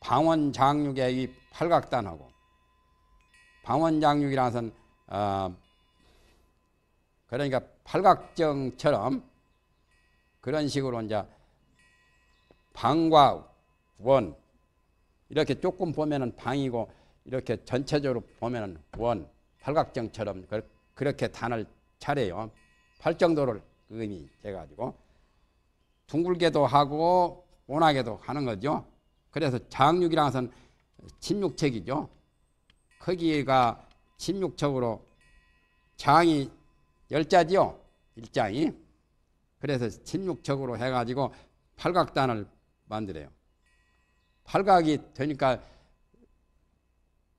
방원장육의 이 팔각단하고 방원장육이라서는 어 그러니까 팔각정처럼 그런 식으로 이제 방과 원 이렇게 조금 보면은 방이고 이렇게 전체적으로 보면은 원 팔각정처럼 그, 그렇게 단을 차려요. 팔정도를 그 의미해 가지고 둥글게도 하고 원하게도 하는 거죠. 그래서 장육이라 것은 16척이죠. 거기가 16척으로 장이 1자지요 일장이. 그래서 16척으로 해가지고 팔각단을 만들어요. 팔각이 되니까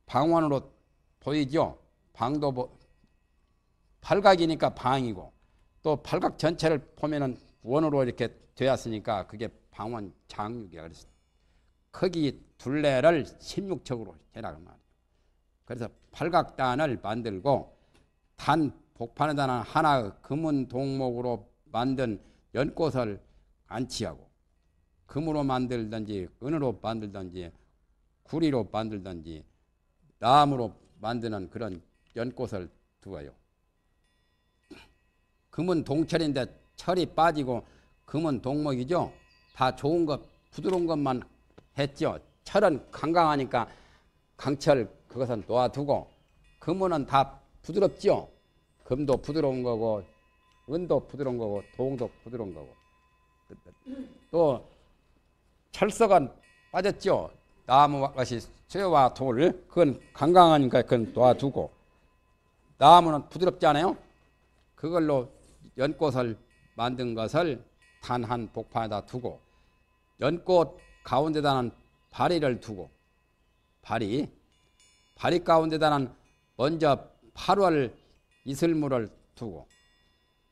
방원으로 보이죠. 방도 보, 팔각이니까 방이고 또 팔각 전체를 보면은 원으로 이렇게 되었으니까 그게 방원 장육이라 그랬어요. 크기 둘레를 16척으로 해라간 그 말이에요. 그래서 팔각단을 만들고 단 복판에 단한 하나의 금은 동목으로 만든 연꽃을 안치하고 금으로 만들든지 은으로 만들든지 구리로 만들든지 나무로 만드는 그런 연꽃을 두어요. 금은 동철인데 철이 빠지고 금은 동목이죠. 다 좋은 것 부드러운 것만 했죠. 철은 강강하니까 강철 그것은 놓아두고 금은 다 부드럽죠. 금도 부드러운 거고 은도 부드러운 거고 동도 부드러운 거고 또 철석은 빠졌죠. 나무와 같이 쇠와 돌 그건 강강하니까 그건 놓아두고 나무는 부드럽지 않아요? 그걸로 연꽃을 만든 것을 단한 복판에다 두고 연꽃 가운데다는 바리를 두고 바리 바리 가운데다는 먼저 8월 이슬물을 두고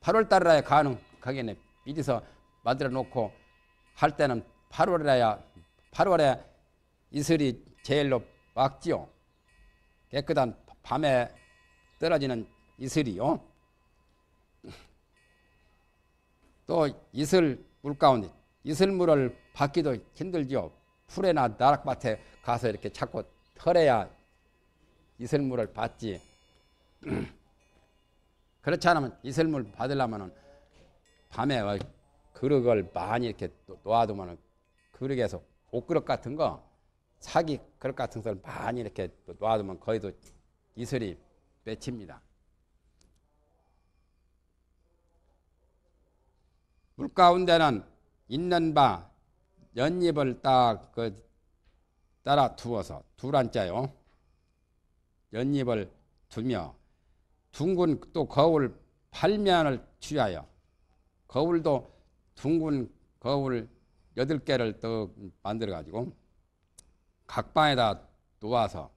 8월달에라야 가능하겠네 미리서 만들어 놓고 할 때는 8월이라야 8월에 이슬이 제일로 막지요 깨끗한 밤에 떨어지는 이슬이요 또 이슬 물 가운데 이슬물을 받기도 힘들죠. 풀에나 나락밭에 가서 이렇게 찾고 털어야 이슬물을 받지. 그렇지 않으면 이슬물 받으려면 밤에 어, 그릇을 많이 이렇게 놓아두면 그릇에서 옷그릇 같은 거 사기 그릇 같은 걸 많이 이렇게 놓아두면 거의 도 이슬이 맺힙니다. 물 가운데는 있는 바 연잎을 딱그 따라 두어서 두란자요. 연잎을 두며 둥근 또 거울 팔면을 취하여 거울도 둥근 거울 여덟 개를 또 만들어 가지고 각 방에다 놓아서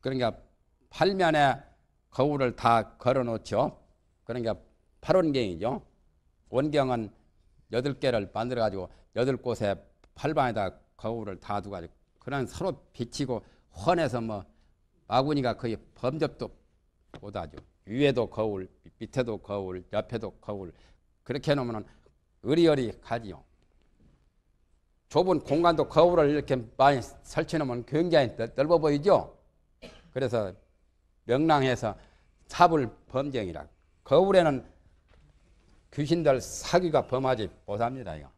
그러니까 팔면에 거울을 다 걸어 놓죠. 그러니까 팔원경이죠. 원경은 여덟 개를 만들어 가지고 여덟 곳에 팔방에다 거울을 다 두고 가지고 그런 서로 비치고 헌해서 뭐 마구니가 거의 범접도 못하죠. 위에도 거울, 밑에도 거울, 옆에도 거울 그렇게 해놓으면 의리의리 가지요. 좁은 공간도 거울을 이렇게 많이 설치놓으면 해 굉장히 넓어 보이죠. 그래서 명랑해서 사불 범정이라. 거울에는 귀신들 사기가 범하지 못합니다. 이거.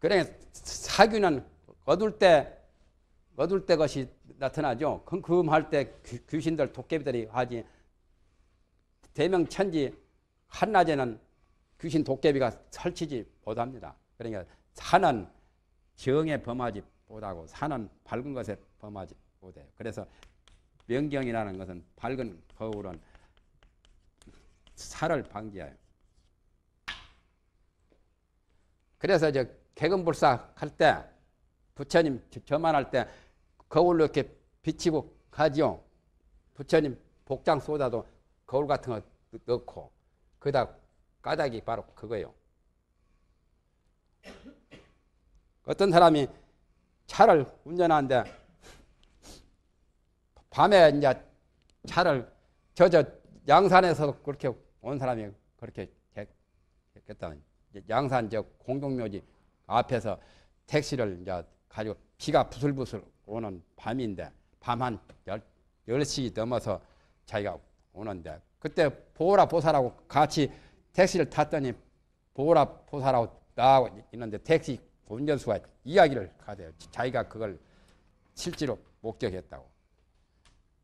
그래 사귀는 거둘 때 거둘 때 것이 나타나죠. 금금할 그, 그 때 귀신들 도깨비들이 하지 대명천지 한낮에는 귀신 도깨비가 설치지 보답니다. 그러니까 산은 정에 범하지 보다고 산은 밝은 것에 범하지 보대요. 그래서 명경이라는 것은 밝은 거울은 살을 방지해요. 그래서 저 개근불삭 할때 부처님 저만할 때 거울로 이렇게 비치고 가지요. 부처님 복장 쏟아도 거울 같은 거 넣고 그다 까닭이 바로 그거예요. 어떤 사람이 차를 운전하는데 밤에 이제 차를 저저 양산에서 그렇게 온 사람이 그렇게 했다. 양산 저 공동묘지 앞에서 택시를 이제 가지고 비가 부슬부슬 오는 밤인데 밤 한 10시 넘어서 자기가 오는데 그때 보라 보살하고 같이 택시를 탔더니 보라 보살하고 나하고 있는데 택시 운전수가 이야기를 하대요. 자기가 그걸 실제로 목격했다고.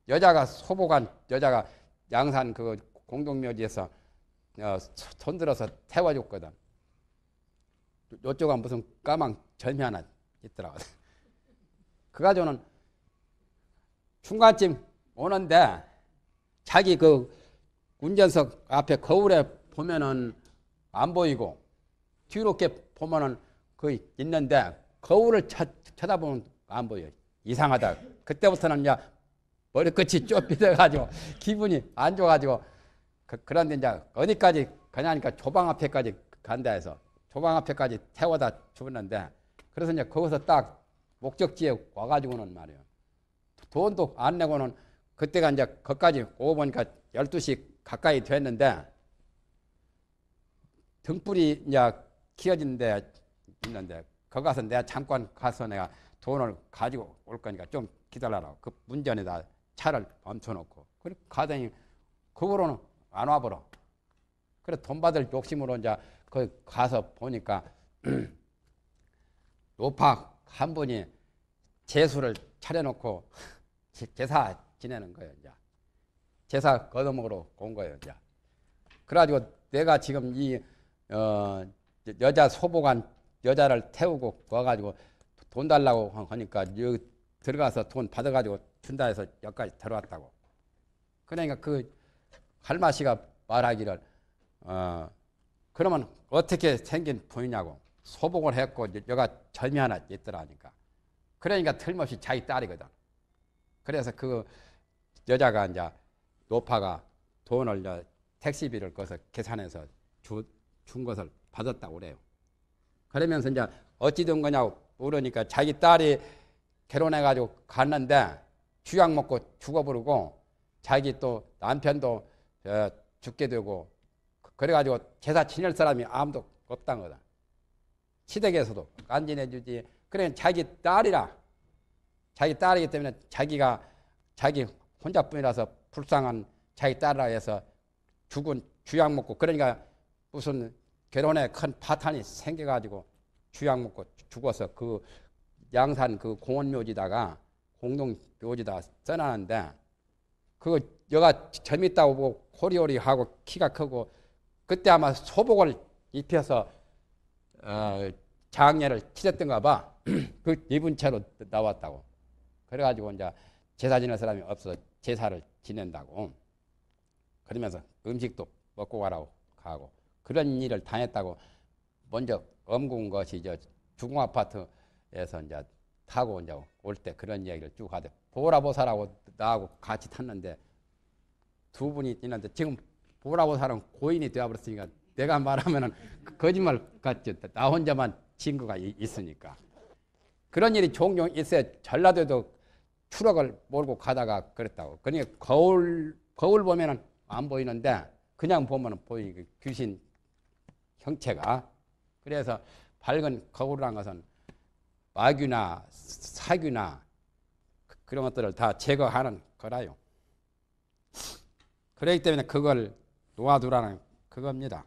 여자가 소보관 여자가 양산 그 공동묘지에서 어, 손들어서 태워줬거든. 요쪽은 무슨 까망 절미 하나 있더라고. 그 가지고는 중간쯤 오는데 자기 그 운전석 앞에 거울에 보면은 안 보이고 뒤로 이렇게 보면은 거의 있는데 거울을 쳐, 쳐다보면 안 보여. 이상하다. 그때부터는 이제 머리끝이 좁히돼가지고 기분이 안 좋아가지고 그, 런데 이제 어디까지 가냐니까 조방 앞에까지 간다 해서 도방 앞에까지 태워다 죽었는데 그래서 이제 거기서 딱 목적지에 와가지고는 말이에요. 돈도 안 내고는 그때가 이제 거까지 기 오고 보니까 12시 가까이 됐는데 등불이 이제 키워진 데 있는데 거기 가서 내가 잠깐 가서 내가 돈을 가지고 올 거니까 좀 기다려라. 그 문전에다 차를 멈춰놓고. 그리고 가더니 그거로는 안 와버려. 그래 돈 받을 욕심으로 이제 거기 가서 보니까 노팍 한 분이 제수를 차려놓고 제사 지내는 거예요. 이제. 제사 거어먹으러 온 거예요. 이제. 그래가지고 내가 지금 이 어, 여자 소보관 여자를 태우고 와가지고 돈 달라고 하니까 여기 들어가서 돈 받아가지고 준다 해서 여기까지 들어왔다고. 그러니까 그 할마씨가 말하기를 어, 그러면 어떻게 생긴 부인이냐고 소복을 했고 여가 젊이 하나 있더라니까. 그러니까 틀림없이 자기 딸이거든. 그래서 그 여자가 이제 노파가 돈을 택시비를 거서 계산해서 주, 준 것을 받았다고 그래요. 그러면서 이제 어찌 된 거냐고 물으니까 자기 딸이 결혼해가지고 갔는데 주약 먹고 죽어버리고 자기 또 남편도 어, 죽게 되고 그래가지고 제사 지낼 사람이 아무도 없단 거다. 시댁에서도 안 지내주지. 그래 자기 딸이라. 자기 딸이기 때문에 자기가 자기 혼자뿐이라서 불쌍한 자기 딸이라 해서 죽은 주약 먹고 그러니까 무슨 결혼에 큰 파탄이 생겨가지고 주약 먹고 죽어서 그 양산 그 공원묘지다가 공동묘지다 써놨는데 그거 여가 재밌다고 보고 호리호리하고 키가 크고 그때 아마 소복을 입혀서 어, 장례를 치렀던가 봐. 그 입은 채로 나왔다고. 그래가지고 이제 제사 지낼 사람이 없어서 제사를 지낸다고. 그러면서 음식도 먹고 가라고 가고 그런 일을 당했다고 먼저 엄군 것이 저 중공 아파트에서 이제 타고 이제 올 때 그런 이야기를 쭉 하대. 보라보사라고 나하고 같이 탔는데 두 분이 있는데 지금 구라고 사는 고인이 되어버렸으니까 내가 말하면 그 거짓말 같지. 나 혼자만 친구가 있으니까. 그런 일이 종종 있어요. 전라도에도 추락을 몰고 가다가 그랬다고. 그러니까 거울, 거울 보면은 안 보이는데 그냥 보면은 보이니까 그 귀신 형체가. 그래서 밝은 거울이란 것은 마귀나 사귀나 그런 것들을 다 제거하는 거라요. 그렇기 때문에 그걸 놓아두라는 그겁니다.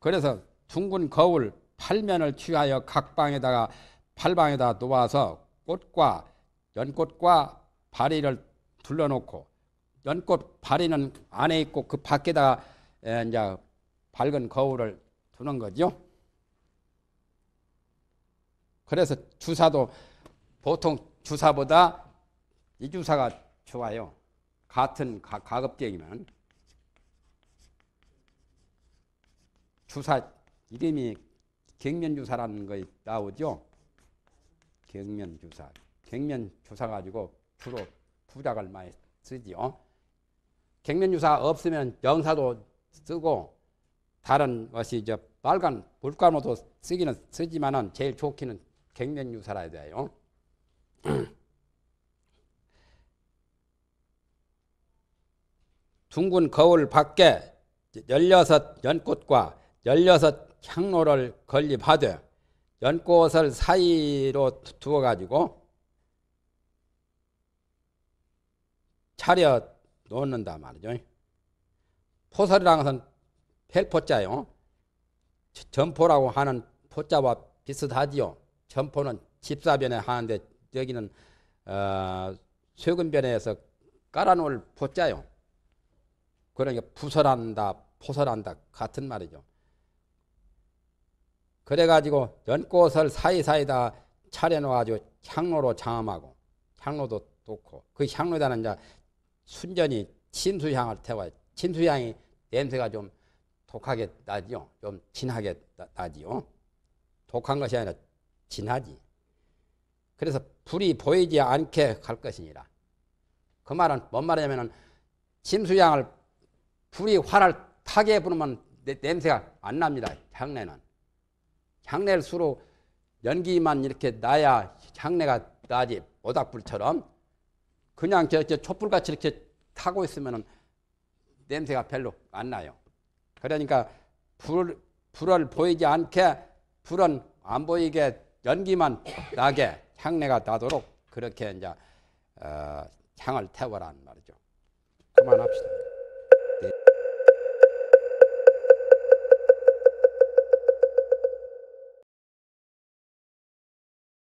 그래서 둥근 거울 팔면을 취하여 각 방에다가 팔방에다 놓아서 꽃과 연꽃과 바리를 둘러놓고 연꽃 바리는 안에 있고 그 밖에다가 이제 밝은 거울을 두는 거죠. 그래서 주사도 보통 주사보다 이 주사가 좋아요. 같은 가, 가급적이면 주사 이름이 경면주사라는 거 나오죠. 경면주사. 경면주사 가지고 주로 부작을 많이 쓰지요. 경면주사 없으면 영사도 쓰고 다른 것이 이제 빨간 물감으로도 쓰기는 쓰지만은 제일 좋기는 경면유사라 해야 돼요. 둥근 거울 밖에 16 연꽃과 16 향로를 건립하되 연꽃을 사이로 두어 가지고 차려 놓는다 말이죠. 포설이것은 펠포자요. 점포라고 하는 포자와 비슷하지요. 점포는 집사변에 하는데 여기는 어, 쇠근변에서 깔아놓을 포자요. 그러니까 부설한다, 포설한다 같은 말이죠. 그래가지고 연꽃을 사이사이다 차려놓아가지고 향로로 장암하고 향로도 놓고 그 향로에다는 이제 순전히 침수향을 태워요. 침수향이 냄새가 좀 독하게 나지요. 좀 진하게 나지요. 독한 것이 아니라 진하지. 그래서 불이 보이지 않게 갈 것이니라. 그 말은 뭔 말이냐면은 침수향을 불이 활을 타게 부르면 냄새가 안 납니다. 향내는. 향내 수로 연기만 이렇게 나야 향내가 나지 오닥불처럼 그냥 저, 저 촛불같이 이렇게 타고 있으면 냄새가 별로 안 나요. 그러니까 불, 불을 보이지 않게 불은 안 보이게 연기만 나게 향내가 나도록 그렇게 이제 어, 향을 태워라는 말이죠. 그만합시다.